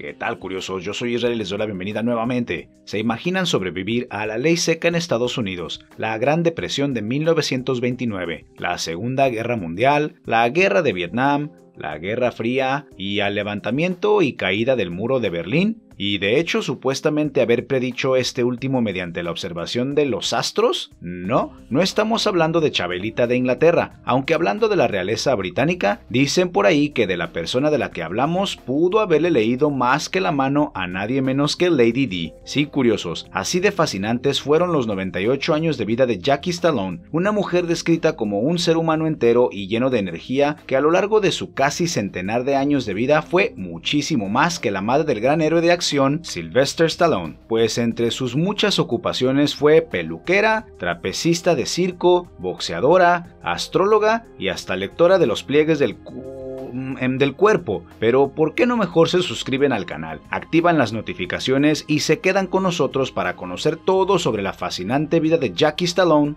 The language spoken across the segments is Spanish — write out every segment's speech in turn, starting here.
¿Qué tal, curiosos? Yo soy Israel y les doy la bienvenida nuevamente. ¿Se imaginan sobrevivir a la ley seca en Estados Unidos, la Gran Depresión de 1929, la Segunda Guerra Mundial, la Guerra de Vietnam, la Guerra Fría y al levantamiento y caída del muro de Berlín? y de hecho supuestamente haber predicho este último mediante la observación de los astros? No, no estamos hablando de Chabelita de Inglaterra, aunque hablando de la realeza británica, dicen por ahí que de la persona de la que hablamos pudo haberle leído más que la mano a nadie menos que Lady D. Sí, curiosos, así de fascinantes fueron los 98 años de vida de Jackie Stallone, una mujer descrita como un ser humano entero y lleno de energía que a lo largo de su casi centenar de años de vida fue muchísimo más que la madre del gran héroe de acción Sylvester Stallone, pues entre sus muchas ocupaciones fue peluquera, trapecista de circo, boxeadora, astróloga y hasta lectora de los pliegues del mm, em, del cuerpo, pero ¿por qué no mejor se suscriben al canal, activan las notificaciones y se quedan con nosotros para conocer todo sobre la fascinante vida de Jackie Stallone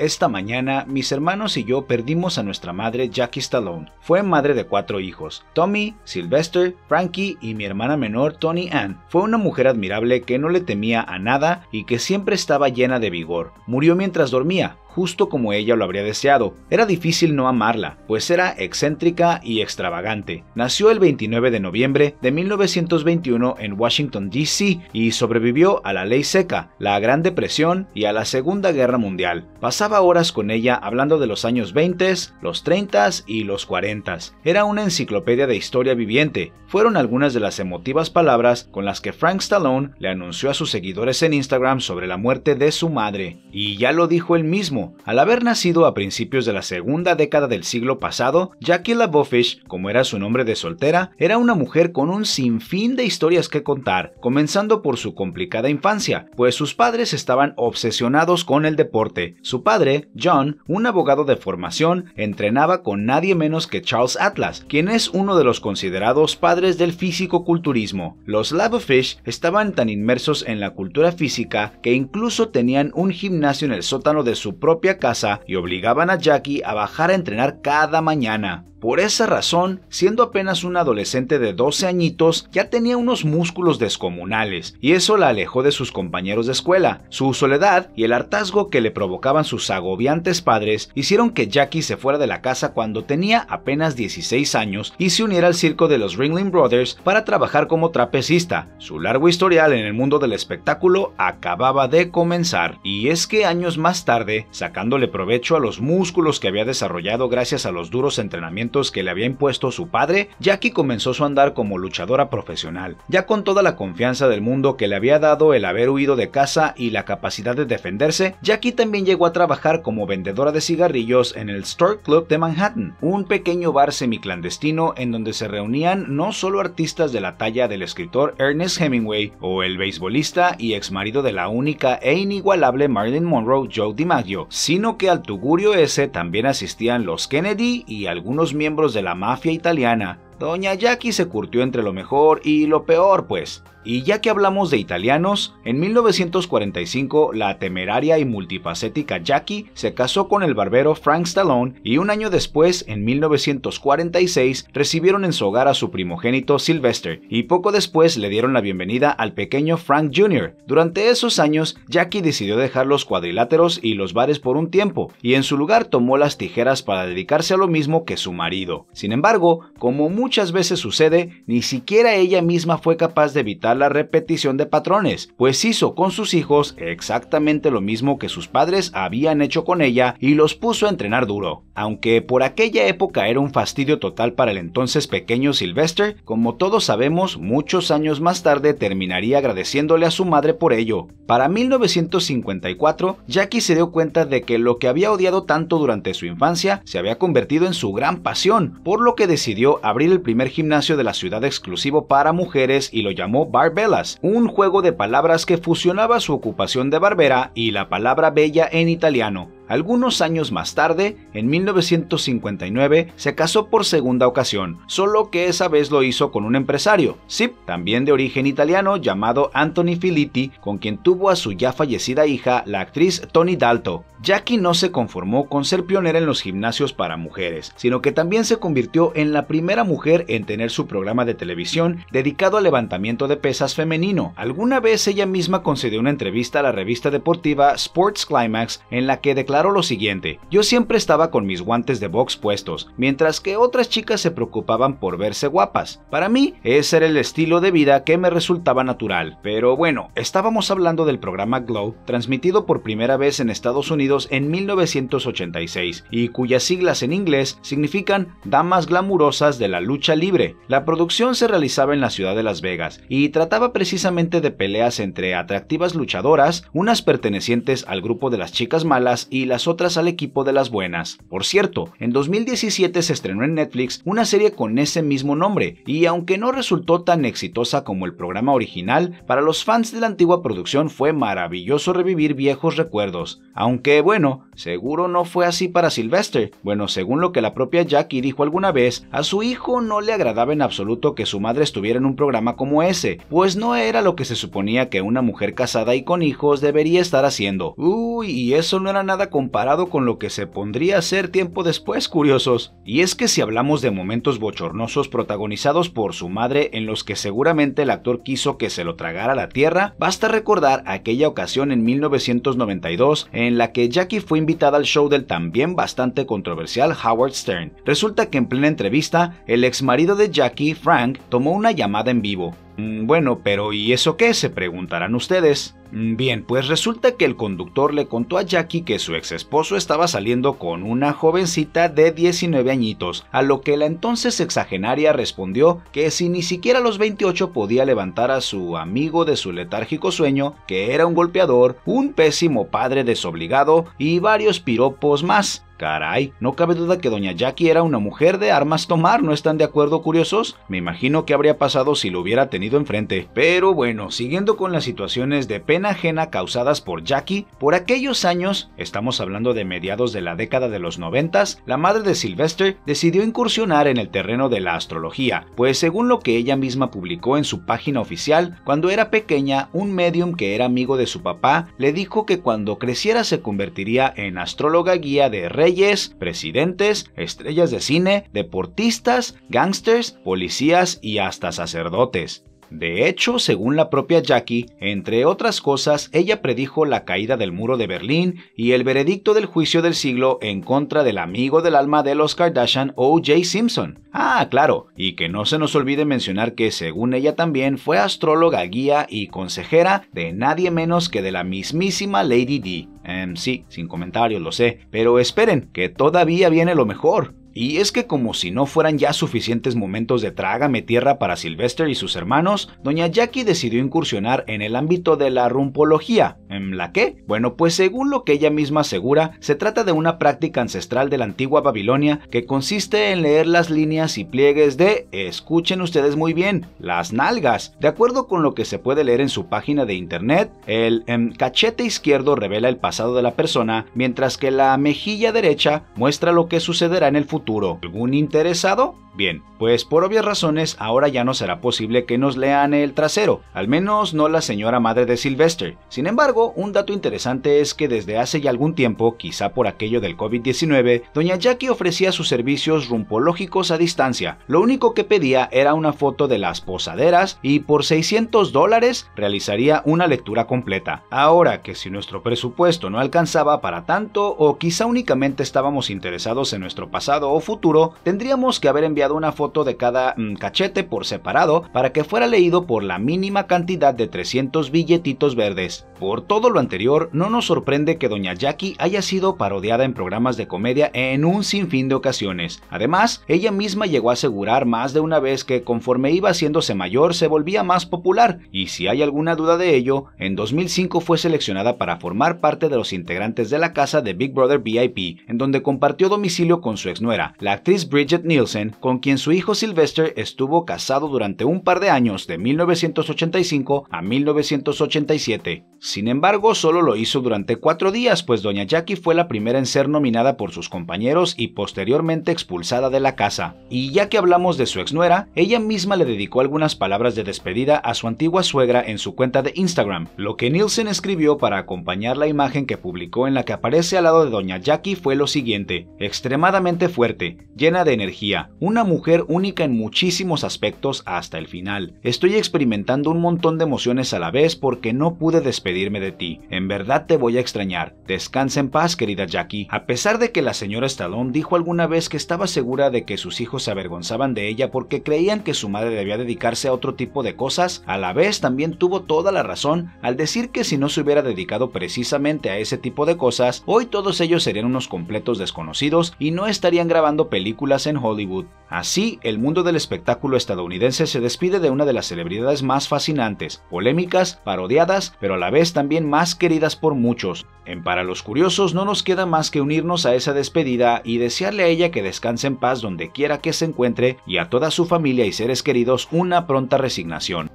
esta mañana, mis hermanos y yo perdimos a nuestra madre Jackie Stallone. Fue madre de cuatro hijos, Tommy, Sylvester, Frankie y mi hermana menor Tony Ann. Fue una mujer admirable que no le temía a nada y que siempre estaba llena de vigor. Murió mientras dormía, justo como ella lo habría deseado. Era difícil no amarla, pues era excéntrica y extravagante. Nació el 29 de noviembre de 1921 en Washington, D.C. y sobrevivió a la ley seca, la Gran Depresión y a la Segunda Guerra Mundial. Pasaba horas con ella hablando de los años 20, los 30 y los 40. Era una enciclopedia de historia viviente. Fueron algunas de las emotivas palabras con las que Frank Stallone le anunció a sus seguidores en Instagram sobre la muerte de su madre. Y ya lo dijo él mismo, al haber nacido a principios de la segunda década del siglo pasado, Jackie Labofish, como era su nombre de soltera, era una mujer con un sinfín de historias que contar, comenzando por su complicada infancia, pues sus padres estaban obsesionados con el deporte. Su padre, John, un abogado de formación, entrenaba con nadie menos que Charles Atlas, quien es uno de los considerados padres del físico-culturismo. Los Labofish estaban tan inmersos en la cultura física que incluso tenían un gimnasio en el sótano de su propio casa y obligaban a Jackie a bajar a entrenar cada mañana. Por esa razón, siendo apenas un adolescente de 12 añitos, ya tenía unos músculos descomunales, y eso la alejó de sus compañeros de escuela. Su soledad y el hartazgo que le provocaban sus agobiantes padres hicieron que Jackie se fuera de la casa cuando tenía apenas 16 años y se uniera al circo de los Ringling Brothers para trabajar como trapecista. Su largo historial en el mundo del espectáculo acababa de comenzar, y es que años más tarde, sacándole provecho a los músculos que había desarrollado gracias a los duros entrenamientos que le había impuesto su padre, Jackie comenzó su andar como luchadora profesional, ya con toda la confianza del mundo que le había dado el haber huido de casa y la capacidad de defenderse, Jackie también llegó a trabajar como vendedora de cigarrillos en el Store Club de Manhattan, un pequeño bar semiclandestino en donde se reunían no solo artistas de la talla del escritor Ernest Hemingway o el beisbolista y ex marido de la única e inigualable Marilyn Monroe Joe DiMaggio, sino que al tugurio ese también asistían los Kennedy y algunos miembros de la mafia italiana, Doña Jackie se curtió entre lo mejor y lo peor, pues. Y ya que hablamos de italianos, en 1945 la temeraria y multifacética Jackie se casó con el barbero Frank Stallone y un año después, en 1946, recibieron en su hogar a su primogénito Sylvester y poco después le dieron la bienvenida al pequeño Frank Jr. Durante esos años, Jackie decidió dejar los cuadriláteros y los bares por un tiempo y en su lugar tomó las tijeras para dedicarse a lo mismo que su marido. Sin embargo, como muchas veces sucede, ni siquiera ella misma fue capaz de evitar la repetición de patrones, pues hizo con sus hijos exactamente lo mismo que sus padres habían hecho con ella y los puso a entrenar duro. Aunque por aquella época era un fastidio total para el entonces pequeño Sylvester, como todos sabemos, muchos años más tarde terminaría agradeciéndole a su madre por ello. Para 1954, Jackie se dio cuenta de que lo que había odiado tanto durante su infancia se había convertido en su gran pasión, por lo que decidió abrir el primer gimnasio de la ciudad exclusivo para mujeres y lo llamó Barbellas, un juego de palabras que fusionaba su ocupación de barbera y la palabra bella en italiano, algunos años más tarde, en 1959, se casó por segunda ocasión, solo que esa vez lo hizo con un empresario, sí, también de origen italiano, llamado Anthony Filitti, con quien tuvo a su ya fallecida hija, la actriz Tony Dalto. Jackie no se conformó con ser pionera en los gimnasios para mujeres, sino que también se convirtió en la primera mujer en tener su programa de televisión dedicado al levantamiento de pesas femenino. Alguna vez ella misma concedió una entrevista a la revista deportiva Sports Climax en la que declaró lo siguiente, yo siempre estaba con mis guantes de box puestos, mientras que otras chicas se preocupaban por verse guapas. Para mí, ese era el estilo de vida que me resultaba natural. Pero bueno, estábamos hablando del programa Glow, transmitido por primera vez en Estados Unidos en 1986, y cuyas siglas en inglés significan Damas Glamurosas de la Lucha Libre. La producción se realizaba en la ciudad de Las Vegas, y trataba precisamente de peleas entre atractivas luchadoras, unas pertenecientes al grupo de las chicas malas y las otras al equipo de las buenas. Por cierto, en 2017 se estrenó en Netflix una serie con ese mismo nombre, y aunque no resultó tan exitosa como el programa original, para los fans de la antigua producción fue maravilloso revivir viejos recuerdos. Aunque bueno, seguro no fue así para Sylvester. Bueno, según lo que la propia Jackie dijo alguna vez, a su hijo no le agradaba en absoluto que su madre estuviera en un programa como ese, pues no era lo que se suponía que una mujer casada y con hijos debería estar haciendo. Uy, y eso no era nada comparado con lo que se pondría a ser tiempo después, curiosos. Y es que si hablamos de momentos bochornosos protagonizados por su madre en los que seguramente el actor quiso que se lo tragara la tierra, basta recordar aquella ocasión en 1992 en la que Jackie fue invitada al show del también bastante controversial Howard Stern. Resulta que en plena entrevista, el ex marido de Jackie, Frank, tomó una llamada en vivo, Mm, bueno, pero ¿y eso qué? se preguntarán ustedes. Mm, bien, pues resulta que el conductor le contó a Jackie que su ex esposo estaba saliendo con una jovencita de 19 añitos, a lo que la entonces exagenaria respondió que si ni siquiera a los 28 podía levantar a su amigo de su letárgico sueño, que era un golpeador, un pésimo padre desobligado y varios piropos más, Caray, no cabe duda que doña Jackie era una mujer de armas tomar, ¿no están de acuerdo curiosos? Me imagino que habría pasado si lo hubiera tenido enfrente. Pero bueno, siguiendo con las situaciones de pena ajena causadas por Jackie, por aquellos años, estamos hablando de mediados de la década de los noventas, la madre de Sylvester decidió incursionar en el terreno de la astrología, pues según lo que ella misma publicó en su página oficial, cuando era pequeña, un medium que era amigo de su papá le dijo que cuando creciera se convertiría en astróloga guía de rey reyes, presidentes, estrellas de cine, deportistas, gángsters, policías y hasta sacerdotes. De hecho, según la propia Jackie, entre otras cosas, ella predijo la caída del muro de Berlín y el veredicto del juicio del siglo en contra del amigo del alma de los Kardashian O.J. Simpson. Ah, claro, y que no se nos olvide mencionar que según ella también fue astróloga, guía y consejera de nadie menos que de la mismísima Lady D. Em, sí, sin comentarios, lo sé, pero esperen, que todavía viene lo mejor. Y es que como si no fueran ya suficientes momentos de trágame tierra para Sylvester y sus hermanos, doña Jackie decidió incursionar en el ámbito de la rumpología, ¿en la qué? Bueno, pues según lo que ella misma asegura, se trata de una práctica ancestral de la antigua Babilonia que consiste en leer las líneas y pliegues de, escuchen ustedes muy bien, las nalgas. De acuerdo con lo que se puede leer en su página de internet, el em, cachete izquierdo revela el pasado de la persona, mientras que la mejilla derecha muestra lo que sucederá en el futuro algún interesado? Bien, pues por obvias razones ahora ya no será posible que nos lean el trasero, al menos no la señora madre de Sylvester. Sin embargo, un dato interesante es que desde hace ya algún tiempo, quizá por aquello del COVID-19, doña Jackie ofrecía sus servicios rumpológicos a distancia. Lo único que pedía era una foto de las posaderas y por 600 dólares realizaría una lectura completa. Ahora que si nuestro presupuesto no alcanzaba para tanto o quizá únicamente estábamos interesados en nuestro pasado futuro, tendríamos que haber enviado una foto de cada mm, cachete por separado para que fuera leído por la mínima cantidad de 300 billetitos verdes. Por todo lo anterior, no nos sorprende que Doña Jackie haya sido parodiada en programas de comedia en un sinfín de ocasiones. Además, ella misma llegó a asegurar más de una vez que conforme iba haciéndose mayor se volvía más popular, y si hay alguna duda de ello, en 2005 fue seleccionada para formar parte de los integrantes de la casa de Big Brother VIP, en donde compartió domicilio con su exnuera, la actriz Bridget Nielsen, con quien su hijo Sylvester estuvo casado durante un par de años de 1985 a 1987. Sin embargo, solo lo hizo durante cuatro días, pues doña Jackie fue la primera en ser nominada por sus compañeros y posteriormente expulsada de la casa. Y ya que hablamos de su exnuera, ella misma le dedicó algunas palabras de despedida a su antigua suegra en su cuenta de Instagram. Lo que Nielsen escribió para acompañar la imagen que publicó en la que aparece al lado de doña Jackie fue lo siguiente, extremadamente fuerte, llena de energía, una mujer única en muchísimos aspectos hasta el final. Estoy experimentando un montón de emociones a la vez porque no pude despedir irme de ti. En verdad te voy a extrañar. Descansa en paz, querida Jackie. A pesar de que la señora Stallone dijo alguna vez que estaba segura de que sus hijos se avergonzaban de ella porque creían que su madre debía dedicarse a otro tipo de cosas, a la vez también tuvo toda la razón al decir que si no se hubiera dedicado precisamente a ese tipo de cosas, hoy todos ellos serían unos completos desconocidos y no estarían grabando películas en Hollywood. Así, el mundo del espectáculo estadounidense se despide de una de las celebridades más fascinantes, polémicas, parodiadas, pero a la vez también más queridas por muchos. En Para los Curiosos no nos queda más que unirnos a esa despedida y desearle a ella que descanse en paz donde quiera que se encuentre y a toda su familia y seres queridos una pronta resignación.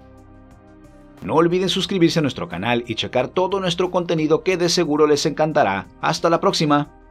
No olviden suscribirse a nuestro canal y checar todo nuestro contenido que de seguro les encantará. Hasta la próxima.